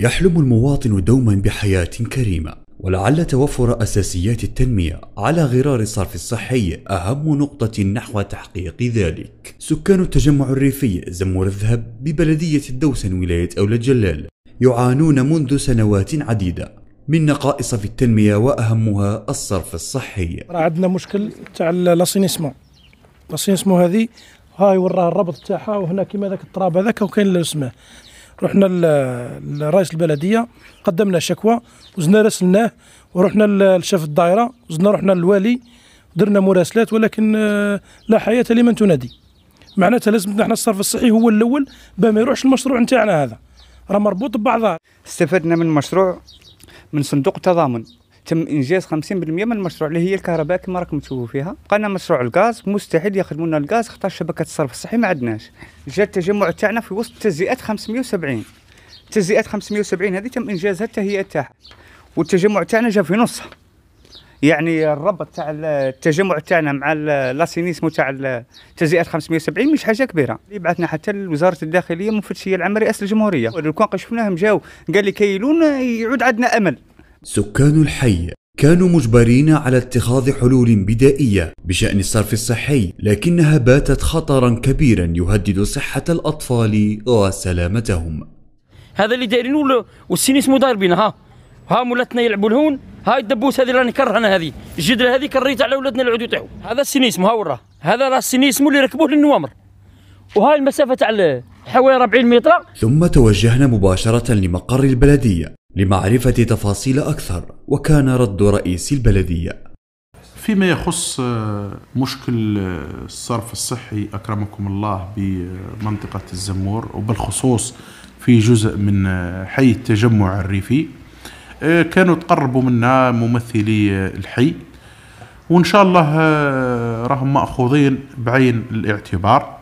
يحلم المواطن دوما بحياة كريمة ولعل توفر أساسيات التنمية على غرار الصرف الصحي أهم نقطة نحو تحقيق ذلك سكان التجمع الريفي زمور الذهب ببلدية الدوسن ولاية أولى جلال يعانون منذ سنوات عديدة من نقائص في التنمية وأهمها الصرف الصحي عندنا مشكل تاع لاسينيسمون لاسينيسمون هذه هاي وراها الربط تاعها وهنا كيما ذاك التراب هذاك وكاين اللي اسمه رحنا لرئيس البلديه قدمنا شكوى وزنا راسلناه ورحنا لشاف الدائره وزنا رحنا للوالي درنا مراسلات ولكن آه، لا حياه لمن تنادي معناتها لازم احنا الصرف الصحي هو الاول باه ما يروحش المشروع نتاعنا هذا راه مربوط ببعضها استفدنا من مشروع من صندوق التضامن تم انجاز 50% من المشروع اللي هي الكهرباء كما راكم تشوفوا فيها بقينا مشروع الغاز مستحيل ياخذ لنا الغاز خاطر شبكه الصرف الصحي ما عندناش جاء التجمع تاعنا في وسط تجزئات 570 تجزئات 570 هذه تم انجازها هي تاعها والتجمع تاعنا جا في نصها يعني الربط تاع التجمع تاعنا مع لاسينيسمو تاع التجزئات 570 مش حاجه كبيره اللي بعثنا حتى لوزاره الداخليه مفتشيه العام رئاسه الجمهوريه لو كان شفناهم جاو قال لي كيلون يعود عندنا امل سكان الحي كانوا مجبرين على اتخاذ حلول بدائية بشأن الصرف الصحي لكنها باتت خطرا كبيرا يهدد صحة الأطفال وسلامتهم هذا اللي دايرين والسينيس مدار بينا ها ها مولاتنا يلعبوا الهون هاي الدبوس هذه راني كره انا هذه الجدره هذه كريت على ولادنا العدو يطيحوا هذا السينيسم ها وراه هذا راه السينيسم اللي ركبوه للنوامر وهاي المسافه تاع حوالي 40 متر ثم توجهنا مباشره لمقر البلديه لمعرفة تفاصيل أكثر وكان رد رئيس البلدية فيما يخص آه، مشكل آه، الصرف الصحي أكرمكم الله بمنطقة الزمور وبالخصوص في جزء من آه، حي التجمع الريفي كانوا تقربوا منا ممثلي الحي وإن شاء الله راهم مأخوذين بعين الاعتبار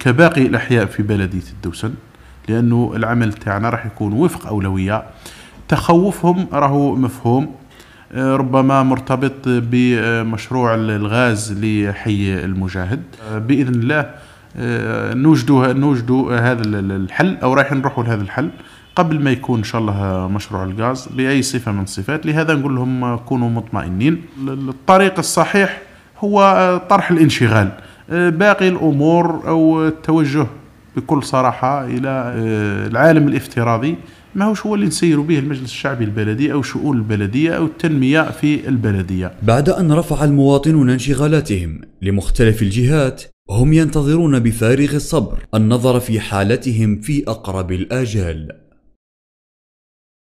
كباقي الأحياء في بلدية الدوسن لأنه العمل تاعنا راح يكون وفق أولوية تخوفهم راهو مفهوم آه، ربما مرتبط بمشروع الغاز لحي المجاهد آه، باذن الله نوجدوا آه، نوجدوا هذا الحل او رايحين نروحوا لهذا الحل قبل ما يكون ان شاء الله مشروع الغاز باي صفه من الصفات لهذا نقول لهم كونوا مطمئنين الطريق الصحيح هو طرح الانشغال باقي الامور او التوجه بكل صراحه الى العالم الافتراضي ما هوش هو اللي نسير به المجلس الشعبي البلدي أو شؤون البلدية أو التنمية في البلدية بعد أن رفع المواطنون انشغالاتهم لمختلف الجهات هم ينتظرون بفارغ الصبر النظر في حالتهم في أقرب الآجال